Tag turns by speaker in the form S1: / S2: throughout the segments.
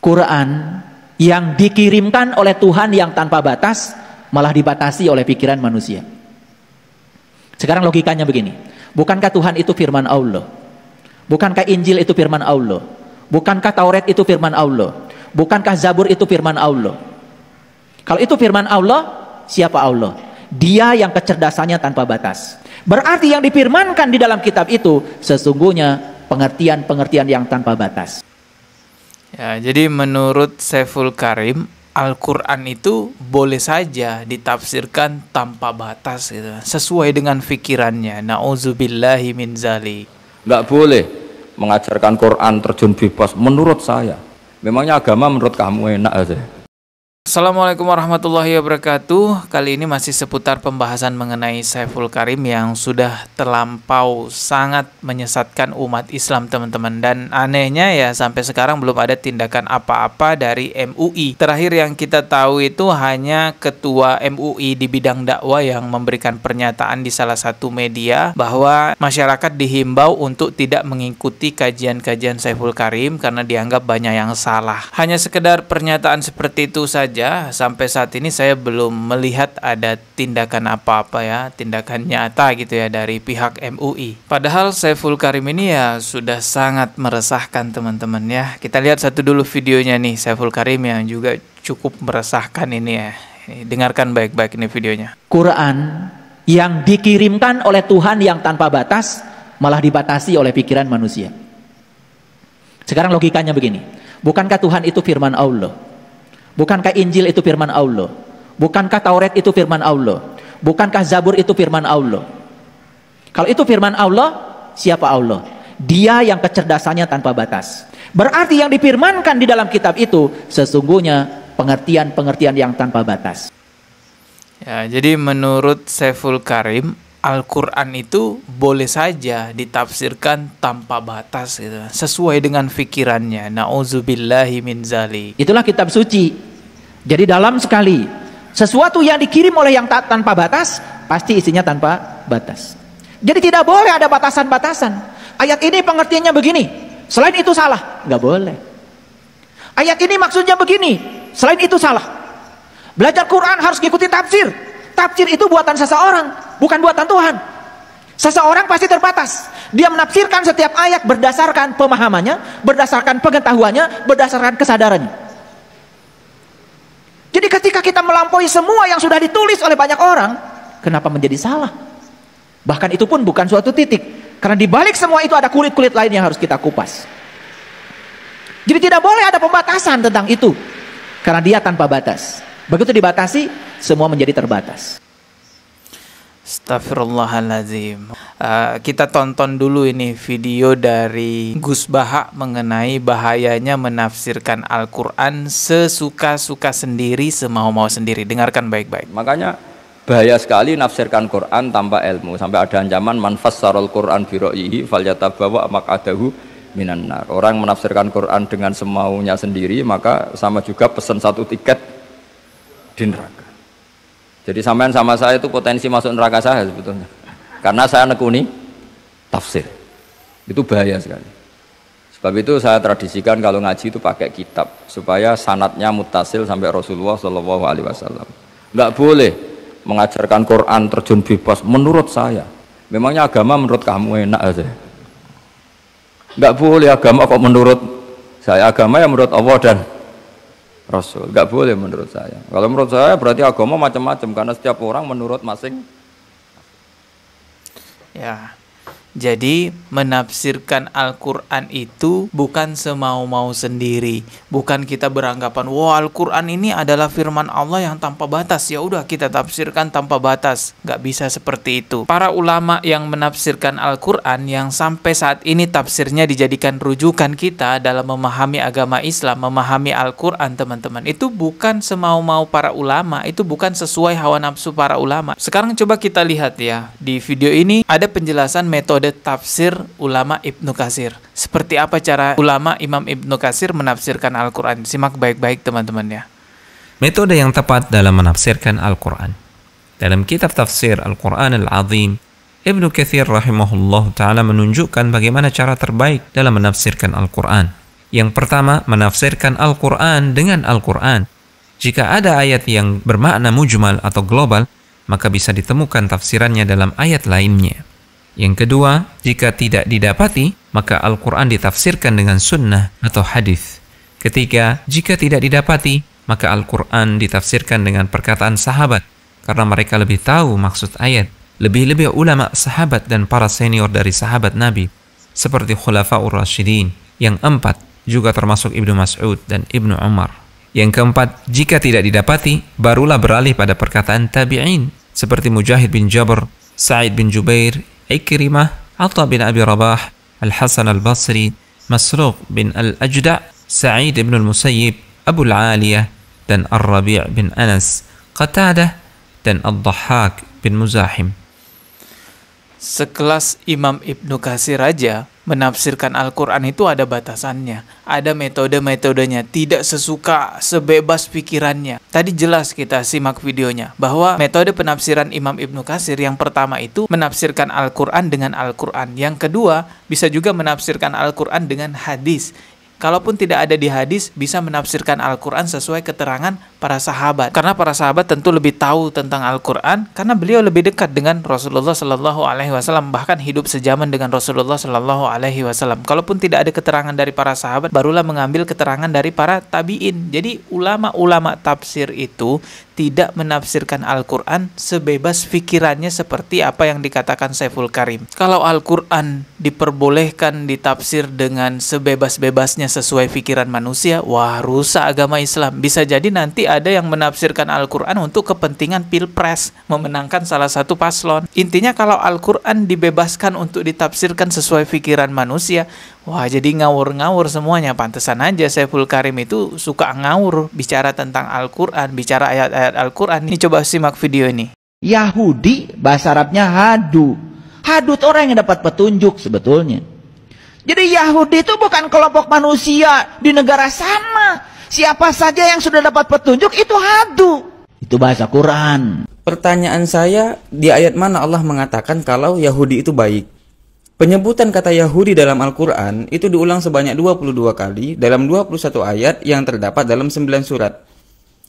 S1: Quran yang dikirimkan oleh Tuhan yang tanpa batas malah dibatasi oleh pikiran manusia. Sekarang logikanya begini. Bukankah Tuhan itu firman Allah? Bukankah Injil itu firman Allah? Bukankah Taurat itu firman Allah? Bukankah Zabur itu firman Allah? Kalau itu firman Allah, siapa Allah? Dia yang kecerdasannya tanpa batas. Berarti yang difirmankan di dalam kitab itu sesungguhnya pengertian-pengertian yang tanpa batas.
S2: Ya, jadi menurut Saiful Karim, Al-Qur'an itu boleh saja ditafsirkan tanpa batas gitu, sesuai dengan pikirannya. Nauzubillahi min zali.
S3: Enggak boleh mengajarkan Quran terjun bebas menurut saya. Memangnya agama menurut kamu enak aja?
S2: Assalamualaikum warahmatullahi wabarakatuh. Kali ini masih seputar pembahasan mengenai Saiful Karim yang sudah terlampau sangat menyesatkan umat Islam, teman-teman. Dan anehnya ya sampai sekarang belum ada tindakan apa-apa dari MUI. Terakhir yang kita tahu itu hanya ketua MUI di bidang dakwah yang memberikan pernyataan di salah satu media bahwa masyarakat dihimbau untuk tidak mengikuti kajian-kajian Saiful Karim karena dianggap banyak yang salah. Hanya sekedar pernyataan seperti itu saja saja sampai saat ini saya belum melihat ada tindakan apa-apa ya, tindakan nyata gitu ya dari pihak MUI. Padahal Saiful Karim ini ya sudah sangat meresahkan teman-teman ya. Kita lihat satu dulu videonya nih Saiful Karim yang juga cukup meresahkan ini ya. Dengarkan baik-baik ini videonya.
S1: Quran yang dikirimkan oleh Tuhan yang tanpa batas malah dibatasi oleh pikiran manusia. Sekarang logikanya begini. Bukankah Tuhan itu firman Allah? Bukankah Injil itu firman Allah? Bukankah Taurat itu firman Allah? Bukankah Zabur itu firman Allah? Kalau itu firman Allah, siapa Allah? Dia yang kecerdasannya tanpa batas. Berarti yang dipirmankan di dalam kitab itu sesungguhnya pengertian-pengertian yang tanpa batas.
S2: Ya, jadi menurut Saiful Karim, Al-Quran itu boleh saja ditafsirkan tanpa batas gitu, sesuai dengan fikirannya. Nauzubillahi min
S1: zali. Itulah kitab suci. Jadi dalam sekali. Sesuatu yang dikirim oleh yang tak, tanpa batas, pasti isinya tanpa batas. Jadi tidak boleh ada batasan-batasan. Ayat ini pengertiannya begini. Selain itu salah. Nggak boleh. Ayat ini maksudnya begini. Selain itu salah. Belajar Quran harus ngikuti tafsir. Tafsir itu buatan seseorang. Bukan buatan Tuhan. Seseorang pasti terbatas. Dia menafsirkan setiap ayat berdasarkan pemahamannya, berdasarkan pengetahuannya, berdasarkan kesadarannya. Jadi ketika kita melampaui semua yang sudah ditulis oleh banyak orang, kenapa menjadi salah? Bahkan itu pun bukan suatu titik, karena di balik semua itu ada kulit-kulit lain yang harus kita kupas. Jadi tidak boleh ada pembatasan tentang itu, karena dia tanpa batas. Begitu dibatasi, semua menjadi terbatas.
S2: Astagfirullahaladzim. Uh, eh, kita tonton dulu ini video dari Gus Baha mengenai bahayanya menafsirkan Al-Quran sesuka-suka sendiri, semau-mau sendiri. Dengarkan baik-baik. Makanya
S3: bahaya sekali nafsirkan Quran tanpa ilmu. Sampai ada ancaman manfasarul Quran biro'ihi falyatabawa makadahu minan nar. Orang menafsirkan Quran dengan semaunya sendiri, maka sama juga pesan satu tiket di neraka. Jadi sampean sama saya itu potensi masuk neraka saya sebetulnya. Karena saya nekuni tafsir. Itu bahaya sekali. Sebab itu saya tradisikan kalau ngaji itu pakai kitab supaya sanatnya mutasil sampai Rasulullah Shallallahu Alaihi Wasallam. Enggak boleh mengajarkan Quran terjun bebas menurut saya. Memangnya agama menurut kamu enak aja? Enggak boleh agama kok menurut saya agama yang menurut Allah dan Rasul. Gak boleh menurut saya. Kalau menurut saya berarti agama macam-macam karena setiap orang menurut masing.
S2: Ya. Jadi, menafsirkan Al-Quran itu bukan semau-mau sendiri, bukan kita beranggapan, "Wah, Al-Quran ini adalah firman Allah yang tanpa batas." Ya udah, kita tafsirkan tanpa batas, Gak bisa seperti itu. Para ulama yang menafsirkan Al-Quran yang sampai saat ini tafsirnya dijadikan rujukan kita dalam memahami agama Islam, memahami Al-Quran, teman-teman, itu bukan semau-mau para ulama, itu bukan sesuai hawa nafsu para ulama. Sekarang, coba kita lihat ya, di video ini ada penjelasan metode metode tafsir ulama Ibnu Kasir. Seperti apa cara ulama Imam Ibnu Kasir menafsirkan Al-Quran? Simak baik-baik teman-teman ya.
S4: Metode yang tepat dalam menafsirkan Al-Quran. Dalam kitab tafsir Al-Quran Al-Azim, Ibnu Kathir rahimahullah ta'ala menunjukkan bagaimana cara terbaik dalam menafsirkan Al-Quran. Yang pertama, menafsirkan Al-Quran dengan Al-Quran. Jika ada ayat yang bermakna mujmal atau global, maka bisa ditemukan tafsirannya dalam ayat lainnya. Yang kedua, jika tidak didapati, maka Al-Quran ditafsirkan dengan sunnah atau hadis. Ketiga, jika tidak didapati, maka Al-Quran ditafsirkan dengan perkataan sahabat karena mereka lebih tahu maksud ayat. Lebih-lebih ulama sahabat dan para senior dari sahabat Nabi seperti Khulafaur Rashidin. Yang empat, juga termasuk Ibnu Mas'ud dan Ibnu Umar. Yang keempat, jika tidak didapati, barulah beralih pada perkataan tabi'in seperti Mujahid bin Jabr, Sa'id bin Jubair, عكرمة عطا بن أبي رباح الحسن البصري مسروق بن الأجدع سعيد بن المسيب أبو العالية دن الربيع بن أنس قتادة دن الضحاك بن مزاحم
S2: سكلاس إمام ابن كاسي راجا menafsirkan Al-Quran itu ada batasannya, ada metode-metodenya, tidak sesuka, sebebas pikirannya. Tadi jelas kita simak videonya bahwa metode penafsiran Imam Ibnu Kasir yang pertama itu menafsirkan Al-Quran dengan Al-Quran, yang kedua bisa juga menafsirkan Al-Quran dengan hadis, kalaupun tidak ada di hadis bisa menafsirkan Al-Qur'an sesuai keterangan para sahabat. Karena para sahabat tentu lebih tahu tentang Al-Qur'an karena beliau lebih dekat dengan Rasulullah Shallallahu alaihi wasallam bahkan hidup sejaman dengan Rasulullah Shallallahu alaihi wasallam. Kalaupun tidak ada keterangan dari para sahabat barulah mengambil keterangan dari para tabi'in. Jadi ulama-ulama tafsir itu tidak menafsirkan Al-Quran sebebas pikirannya seperti apa yang dikatakan Saiful Karim. Kalau Al-Quran diperbolehkan ditafsir dengan sebebas-bebasnya sesuai pikiran manusia, wah rusak agama Islam. Bisa jadi nanti ada yang menafsirkan Al-Quran untuk kepentingan pilpres, memenangkan salah satu paslon. Intinya kalau Al-Quran dibebaskan untuk ditafsirkan sesuai pikiran manusia, Wah, jadi ngawur-ngawur semuanya. Pantesan aja Saiful Karim itu suka ngawur bicara tentang Al-Qur'an, bicara ayat-ayat Al-Qur'an. Ini coba simak video ini.
S1: Yahudi bahasa Arabnya hadu. Hadut orang yang dapat petunjuk sebetulnya. Jadi Yahudi itu bukan kelompok manusia di negara sana. Siapa saja yang sudah dapat petunjuk itu hadu.
S5: Itu bahasa Quran. Pertanyaan saya, di ayat mana Allah mengatakan kalau Yahudi itu baik? Penyebutan kata Yahudi dalam Al-Quran itu diulang sebanyak 22 kali dalam 21 ayat yang terdapat dalam 9 surat.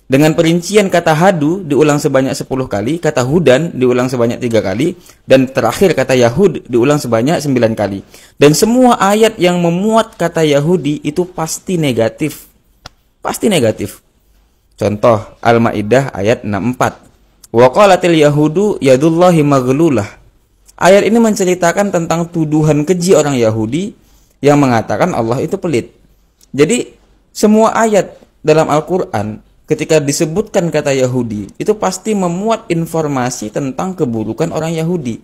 S5: Dengan perincian kata hadu diulang sebanyak 10 kali, kata hudan diulang sebanyak 3 kali, dan terakhir kata Yahud diulang sebanyak 9 kali. Dan semua ayat yang memuat kata Yahudi itu pasti negatif. Pasti negatif. Contoh Al-Maidah ayat 64. Wa qalatil yahudu yadullahi maghlulah Ayat ini menceritakan tentang tuduhan keji orang Yahudi yang mengatakan Allah itu pelit. Jadi semua ayat dalam Al-Quran ketika disebutkan kata Yahudi itu pasti memuat informasi tentang keburukan orang Yahudi.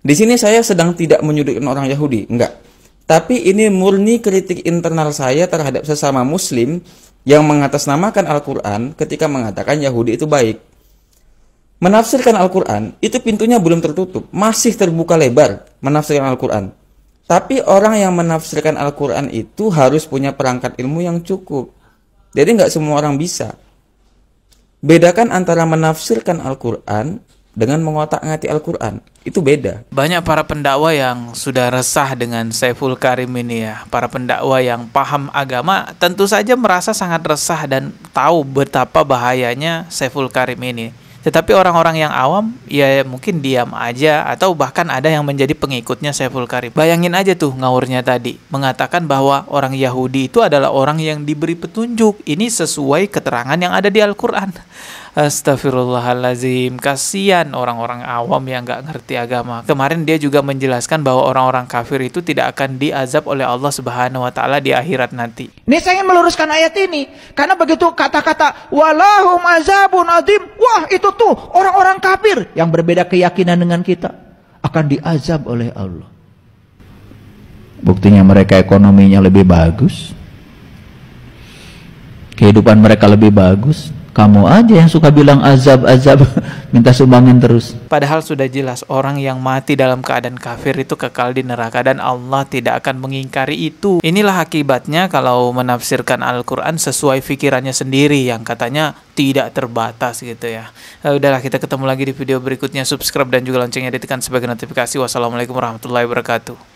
S5: Di sini saya sedang tidak menyudutkan orang Yahudi, enggak. Tapi ini murni kritik internal saya terhadap sesama muslim yang mengatasnamakan Al-Quran ketika mengatakan Yahudi itu baik. Menafsirkan Al-Quran itu pintunya belum tertutup, masih terbuka lebar menafsirkan Al-Quran. Tapi orang yang menafsirkan Al-Quran itu harus punya perangkat ilmu yang cukup. Jadi nggak semua orang bisa. Bedakan antara menafsirkan Al-Quran dengan mengotak-ngati Al-Quran. Itu beda.
S2: Banyak para pendakwa yang sudah resah dengan Saiful Karim ini ya. Para pendakwa yang paham agama tentu saja merasa sangat resah dan tahu betapa bahayanya Saiful Karim ini. Tetapi orang-orang yang awam ya mungkin diam aja atau bahkan ada yang menjadi pengikutnya Saiful Karim. Bayangin aja tuh ngawurnya tadi mengatakan bahwa orang Yahudi itu adalah orang yang diberi petunjuk. Ini sesuai keterangan yang ada di Al-Qur'an. Astagfirullahalazim. Kasihan orang-orang awam yang nggak ngerti agama. Kemarin dia juga menjelaskan bahwa orang-orang kafir itu tidak akan diazab oleh Allah Subhanahu wa taala di akhirat nanti.
S1: Ini saya ingin meluruskan ayat ini karena begitu kata-kata walahum azabun adim, Wah, itu tuh orang-orang kafir yang berbeda keyakinan dengan kita akan diazab oleh Allah. Buktinya mereka ekonominya lebih bagus. Kehidupan mereka lebih bagus. Kamu aja yang suka bilang azab-azab, minta sumbangan terus.
S2: Padahal sudah jelas orang yang mati dalam keadaan kafir itu kekal di neraka dan Allah tidak akan mengingkari itu. Inilah akibatnya kalau menafsirkan Al-Qur'an sesuai pikirannya sendiri yang katanya tidak terbatas gitu ya. Nah, udahlah kita ketemu lagi di video berikutnya. Subscribe dan juga loncengnya ditekan sebagai notifikasi. Wassalamualaikum warahmatullahi wabarakatuh.